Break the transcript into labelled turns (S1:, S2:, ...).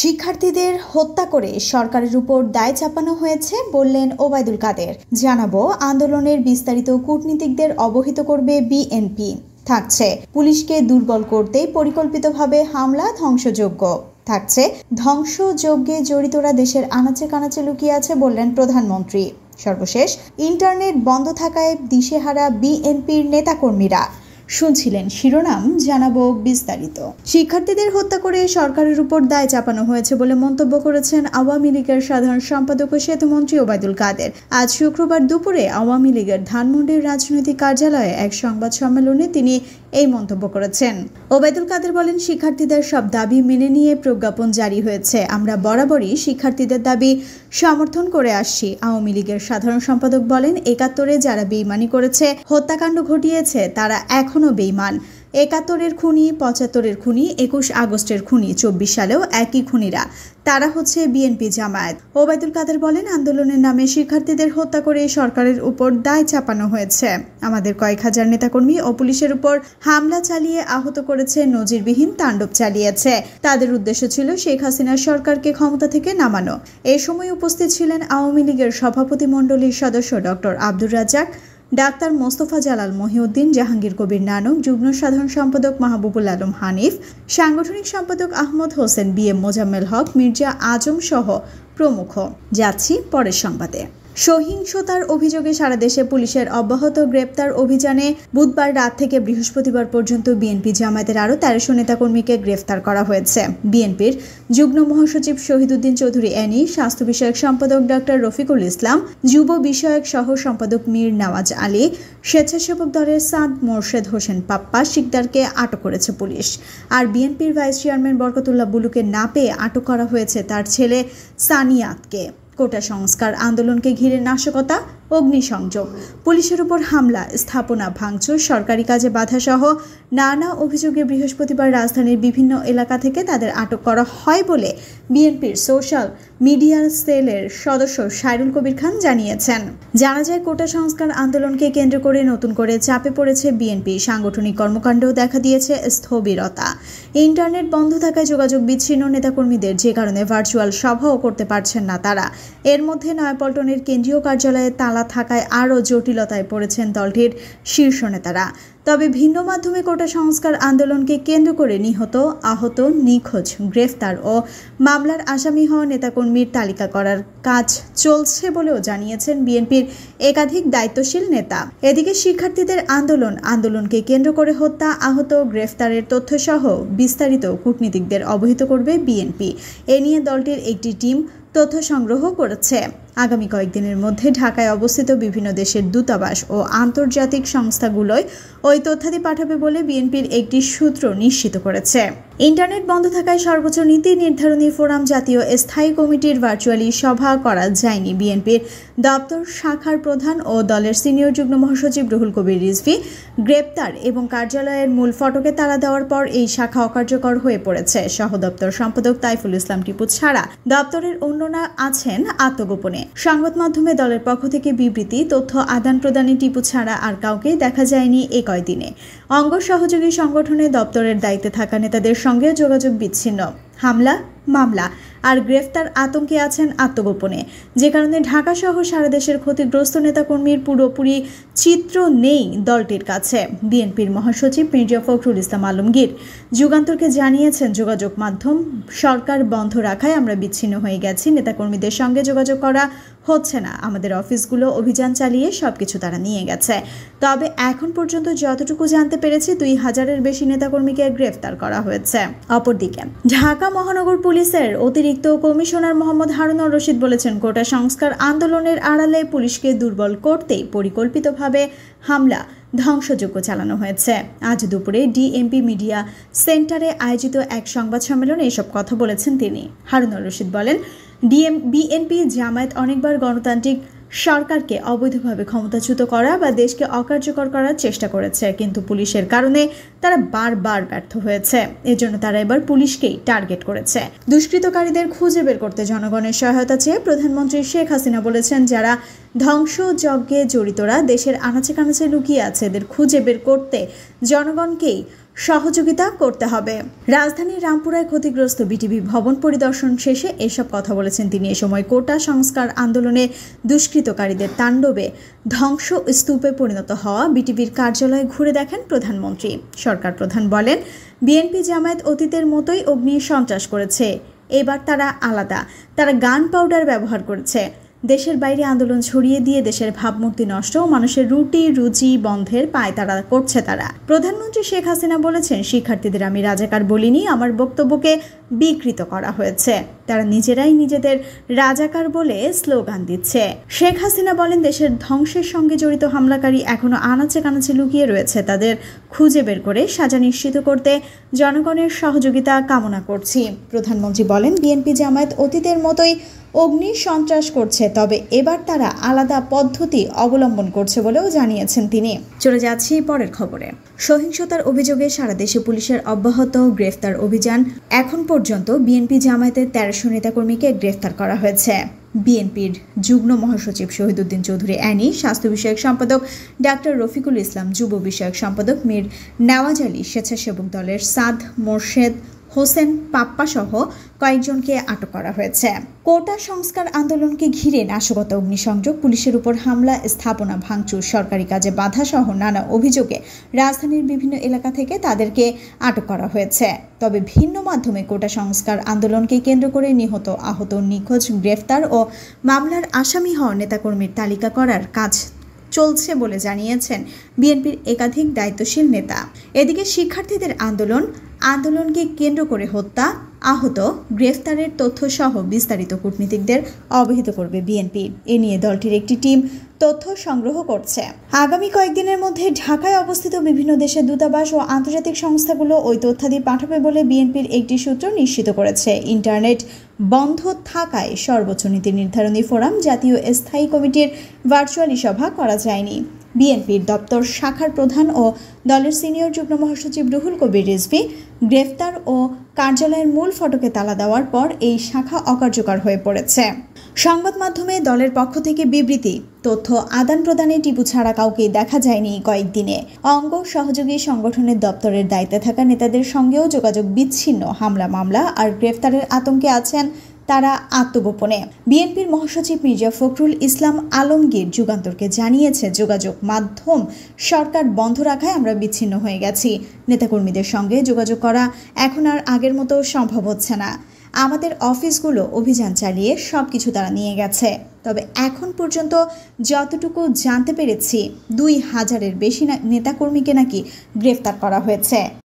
S1: শিক্ষার্থীদের হত্যা করে সরকারের উপর দায় চাপানো হয়েছে বললেন ওবায়দুল কাদের জানাবো আন্দোলনের বিস্তারিত কূটনীতিকদের অবহিত করবে বিএনপি থাকছে পুলিশকে দুর্বল করতে পরিকল্পিতভাবে হামলা ধ্বংসযোগ্য থাকছে ধ্বংসযজ্ঞে জড়িতরা দেশের আনাচে কানাচে লুকিয়ে আছে বললেন প্রধানমন্ত্রী সর্বশেষ ইন্টারনেট বন্ধ থাকায় দিশেহারা বিএনপির নেতাকর্মীরা শুনছিলেন শিরোনাম জানাবো বিস্তারিত শিক্ষার্থীদের হত্যা করে সরকারের উপর দায় চাপানো হয়েছে বলে মন্তব্য করেছেন আওয়ামী লীগের সাধারণ সম্পাদক ও সেতুমন্ত্রী ওবায়দুল কাদের আজ শুক্রবার দুপুরে আওয়ামী লীগের ধানমন্ডির রাজনৈতিক কার্যালয়ে এক সংবাদ সম্মেলনে তিনি এই মন্তব্য করেছেন ওবায়দুল কাদের বলেন শিক্ষার্থীদের সব দাবি মেনে নিয়ে প্রজ্ঞাপন জারি হয়েছে আমরা বরাবরই শিক্ষার্থীদের দাবি সমর্থন করে আসছি আওয়ামী লীগের সাধারণ সম্পাদক বলেন একাত্তরে যারা বেইমানি করেছে হত্যাকাণ্ড ঘটিয়েছে তারা এখনও বেইমান একাত্তরের খুনি পঁচাত্তরের খুনি একুশ আগস্টের খুনি চব্বিশ সালেও একই খুনিরা তারা হচ্ছে বিএনপি জামায়াত ওবায়দুল কাদের বলেন আন্দোলনের নামে শিক্ষার্থীদের হত্যা করে সরকারের উপর দায় চাপানো হয়েছে আমাদের কয়েক হাজার নেতাকর্মী ও পুলিশের উপর হামলা চালিয়ে আহত করেছে নজিরবিহীন তাণ্ডব চালিয়েছে তাদের উদ্দেশ্য ছিল শেখ হাসিনার সরকারকে ক্ষমতা থেকে নামানো এ সময় উপস্থিত ছিলেন আওয়ামী লীগের সভাপতিমণ্ডলীর সদস্য ডক্টর আব্দুর রাজাক ডাক্তার মোস্তফা জালাল মহিউদ্দিন জাহাঙ্গীর কবির নানক যুগ্ম সাধারণ সম্পাদক মাহবুবুল আলম হানিফ সাংগঠনিক সম্পাদক আহমদ হোসেন বি এম মোজাম্মেল হক মির্জা আজম সহ প্রমুখ যাচ্ছি পরের সংবাদে সহিংসতার অভিযোগে সারা দেশে পুলিশের অব্যাহত গ্রেপ্তার অভিযানে বুধবার রাত থেকে বৃহস্পতিবার পর্যন্ত বিএনপি জামায়াতের আরও তেরোশো নেতাকর্মীকে গ্রেফতার করা হয়েছে বিএনপির যুগ্ম মহাসচিব শহীদুদ্দিন চৌধুরী অ্যানি স্বাস্থ্য বিষয়ক সম্পাদক ডক্টর রফিকুল ইসলাম যুব বিষয়ক সহ সম্পাদক মীর নওয়াজ আলী স্বেচ্ছাসেবক দলের সাদ মোর্শেদ হোসেন পাপ্পা শিকদারকে আটক করেছে পুলিশ আর বিএনপির ভাইস চেয়ারম্যান বরকতুল্লাহ বুলুকে না পেয়ে আটক করা হয়েছে তার ছেলে সানিয়াতকে কোটা সংস্কার আন্দোলনকে ঘিরে নাশকতা অগ্নিসংযোগ পুলিশের উপর হামলা স্থাপনা ভাঙচুর সরকারি কাজে বাধাসহ নানা অভিযোগে বৃহস্পতিবার রাজধানীর বিভিন্ন এলাকা থেকে তাদের আটক করা হয় বলে বিএনপির সোশ্যাল মিডিয়ার সেলের সদস্য সাইরুল কবির খান জানিয়েছেন জানা যায় কোটা সংস্কার আন্দোলনকে কেন্দ্র করে নতুন করে চাপে পড়েছে বিএনপি সাংগঠনিক কর্মকাণ্ডেও দেখা দিয়েছে স্থবিরতা ইন্টারনেট বন্ধ থাকায় যোগাযোগ বিচ্ছিন্ন নেতাকর্মীদের যে কারণে ভার্চুয়াল সভাও করতে পারছেন না তারা এর মধ্যে নয়াপল্টনের কেন্দ্রীয় কার্যালয়ে তালা তালা থাকায় আরও জটিলতায় পড়েছেন দলটির শীর্ষ নেতারা তবে ভিন্ন মাধ্যমে কোটা সংস্কার আন্দোলনকে কেন্দ্র করে নিহত আহত নিখোঁজ গ্রেফতার ও মামলার আসামি হওয়া নেতাকর্মীর তালিকা করার কাজ চলছে বলেও জানিয়েছেন বিএনপির একাধিক দায়িত্বশীল নেতা এদিকে শিক্ষার্থীদের আন্দোলন আন্দোলনকে কেন্দ্র করে হত্যা আহত গ্রেফতারের তথ্যসহ বিস্তারিত কূটনীতিকদের অবহিত করবে বিএনপি এ নিয়ে দলটির একটি টিম তথ্য সংগ্রহ করেছে আগামী কয়েকদিনের মধ্যে ঢাকায় অবস্থিত বিভিন্ন দেশের দূতাবাস ও আন্তর্জাতিক সংস্থাগুলোয় ওই তথ্যাদি পাঠাবে বলে বিএনপির একটি সূত্র নিশ্চিত করেছে ইন্টারনেট বন্ধ থাকায় সর্বোচ্চ নীতি নির্ধারণী ফোরাম জাতীয় স্থায়ী কমিটির ভার্চুয়ালি সভা করা যায়নি বিএনপির দপ্তর শাখার প্রধান ও দলের সিনিয়র যুগ্ম মহাসচিব রুহুল কবির রিজভি গ্রেপ্তার এবং কার্যালয়ের মূল ফটকে তালা দেওয়ার পর এই শাখা অকার্যকর হয়ে পড়েছে সহদপ্তর সম্পাদক তাইফুল ইসলাম টিপু ছাড়া দপ্তরের অন্যরা আছেন আত্মগোপনে সংবাদ মাধ্যমে দলের পক্ষ থেকে বিবৃতি তথ্য আদান প্রদানে টিপু ছাড়া আর কাউকে দেখা যায়নি এ কয়দিনে অঙ্গ সহযোগী সংগঠনে দপ্তরের দায়িত্বে থাকা নেতাদের সঙ্গে যোগাযোগ বিচ্ছিন্ন হামলা মামলা আর গ্রেফতার আতঙ্কে আছেন আত্মগোপনে যে কারণে ঢাকাসহ সারা দেশের ক্ষতিগ্রস্ত নেতাকর্মীর পুরোপুরি চিত্র নেই দলটির কাছে বিএনপির মহাসচিব মির্জা ফখরুল ইসলাম আলমগীর যুগান্তরকে জানিয়েছেন যোগাযোগ মাধ্যম সরকার বন্ধ রাখায় আমরা বিচ্ছিন্ন হয়ে গেছি নেতাকর্মীদের সঙ্গে যোগাযোগ করা হচ্ছে না আমাদের অফিসগুলো অভিযান চালিয়ে সব কিছু তারা নিয়ে গেছে তবে এখন পর্যন্ত যতটুকু জানতে পেরেছি দুই হাজারের বেশি নেতাকর্মীকে গ্রেফতার করা হয়েছে অপরদিকে ঢাকা মহানগর পুলিশের অতিরিক্ত কমিশনার মোহাম্মদ হারুনুর রশিদ বলেছেন কোটা সংস্কার আন্দোলনের আড়ালে পুলিশকে দুর্বল করতেই পরিকল্পিতভাবে হামলা ধ্বংসযোগ্য চালানো হয়েছে আজ দুপুরে ডিএমপি মিডিয়া সেন্টারে আয়োজিত এক সংবাদ সম্মেলনে এসব কথা বলেছেন তিনি হারুনুর রশিদ বলেন ডিএম বিএনপি জামায়াত অনেকবার গণতান্ত্রিক সরকারকে অবৈধভাবে ক্ষমতাচ্যুত করা বা দেশকে অকার্যকর করার চেষ্টা করেছে কিন্তু পুলিশের কারণে তারা বারবার ব্যর্থ হয়েছে এজন্য তারা এবার পুলিশকেই টার্গেট করেছে দুষ্কৃতকারীদের খুঁজে বের করতে জনগণের সহায়তা চেয়ে প্রধানমন্ত্রী শেখ হাসিনা বলেছেন যারা ধ্বংসযজ্ঞে জড়িতরা দেশের আনাচে কানাচে লুকিয়ে আছে এদের খুঁজে বের করতে জনগণকেই সহযোগিতা করতে হবে রাজধানীর রামপুরায় ক্ষতিগ্রস্ত বিটিভি ভবন পরিদর্শন শেষে এসব কথা বলেছেন তিনি এ সময় কোটা সংস্কার আন্দোলনে দুষ্কৃতকারীদের তাণ্ডবে ধ্বংস স্তূপে পরিণত হওয়া বিটিভির কার্যালয়ে ঘুরে দেখেন প্রধানমন্ত্রী সরকার প্রধান বলেন বিএনপি জামায়াত অতীতের মতোই অগ্নি সন্ত্রাস করেছে এবার তারা আলাদা তারা গান পাউডার ব্যবহার করেছে দেশের বাইরে আন্দোলন ছড়িয়ে দিয়ে দেশের ভাবমূর্তি নষ্ট ও মানুষের রুটি রুজি বন্ধের পায়তারা করছে তারা প্রধানমন্ত্রী শেখ হাসিনা বলেছেন শিক্ষার্থীদের আমি রাজাকার বলিনি আমার বক্তব্যকে বিকৃত করা হয়েছে তারা নিজেরাই নিজেদের রাজাকার বলে স্লোগান দিচ্ছে শেখ হাসিনা বলেন দেশের ধ্বংসের সঙ্গে জড়িত হামলাকারী এখনও আনাচে কানাচে লুকিয়ে রয়েছে তাদের খুঁজে বের করে সাজা নিশ্চিত করতে জনগণের সহযোগিতা কামনা করছি প্রধানমন্ত্রী বলেন বিএনপি জামায়াত অতীতের মতোই অগ্নি সন্ত্রাস করছে তবে এবার তারা আলাদা পদ্ধতি অবলম্বন করছে বলেও জানিয়েছেন তিনি চলে যাচ্ছি পরের খবরে সহিংসতার অভিযোগে সারা দেশে পুলিশের অব্যাহত গ্রেফতার অভিযান এখন পর্যন্ত বিএনপি জামায়াতের তেরো নেতাকর্মীকে গ্রেফতার করা হয়েছে বিএনপির যুগ্ম মহাসচিব শহীদুদ্দিন চৌধুরী অ্যানি স্বাস্থ্য বিষয়ক সম্পাদক ডাক্তার রফিকুল ইসলাম যুব বিষয়ক সম্পাদক মীর নেওয়াজ আলী স্বেচ্ছাসেবক দলের সাদ মোর্শেদ হোসেন পাপ্পা সহ কয়েকজনকে আটক করা হয়েছে কোটা সংস্কার আন্দোলনকে ঘিরে নাশকতা অগ্নিসংযোগ পুলিশের উপর হামলা স্থাপনা ভাঙচুর সরকারি কাজে বাধা সহ নানা অভিযোগে রাজধানীর বিভিন্ন এলাকা থেকে তাদেরকে আটক করা হয়েছে তবে ভিন্ন মাধ্যমে কোটা সংস্কার আন্দোলনকে কেন্দ্র করে নিহত আহত নিখোঁজ গ্রেফতার ও মামলার আসামি হওয়া নেতাকর্মীর তালিকা করার কাজ চলছে বলে জানিয়েছেন বিএনপির একাধিক দায়িত্বশীল নেতা এদিকে শিক্ষার্থীদের আন্দোলন আন্দোলনকে কেন্দ্র করে হত্যা আহত গ্রেফতারের তথ্যসহ বিস্তারিত কূটনীতিকদের অবহিত করবে বিএনপি এ নিয়ে দলটির একটি টিম তথ্য সংগ্রহ করছে আগামী কয়েকদিনের মধ্যে ঢাকায় অবস্থিত বিভিন্ন দেশের দূতাবাস ও আন্তর্জাতিক সংস্থাগুলো ওই তথ্যাদি পাঠাবে বলে বিএনপির একটি সূত্র নিশ্চিত করেছে ইন্টারনেট বন্ধ থাকায় সর্বোচ্চ নীতি নির্ধারণী ফোরাম জাতীয় স্থায়ী কমিটির ভার্চুয়ালি সভা করা যায়নি বিএনপির দপ্তর শাখার প্রধান ও দলের সিনিয়র যুগ্ম মহাসচিব রুহুল কবির রিজভি গ্রেফতার ও কার্যালয়ের মূল ফটকে তালা দেওয়ার পর এই শাখা অকার্যকর হয়ে পড়েছে সংবাদ মাধ্যমে দলের পক্ষ থেকে বিবৃতি তথ্য আদান প্রদানে টিপু ছাড়া কাউকে দেখা যায়নি কয়েকদিনে অঙ্গ সহযোগী সংগঠনের দপ্তরের দায়িত্বে থাকা নেতাদের সঙ্গেও যোগাযোগ বিচ্ছিন্ন হামলা মামলা আর গ্রেফতারের আতঙ্কে আছেন তারা আত্মগোপনে বিএনপির মহাসচিব মির্জা ফখরুল ইসলাম আলমগীর যুগান্তরকে জানিয়েছে যোগাযোগ মাধ্যম সরকার বন্ধ রাখায় আমরা বিচ্ছিন্ন হয়ে গেছি নেতাকর্মীদের সঙ্গে যোগাযোগ করা এখন আর আগের মতো সম্ভব হচ্ছে না আমাদের অফিসগুলো অভিযান চালিয়ে সব কিছু তারা নিয়ে গেছে তবে এখন পর্যন্ত যতটুকু জানতে পেরেছি দুই হাজারের বেশি নেতাকর্মীকে নাকি গ্রেফতার করা হয়েছে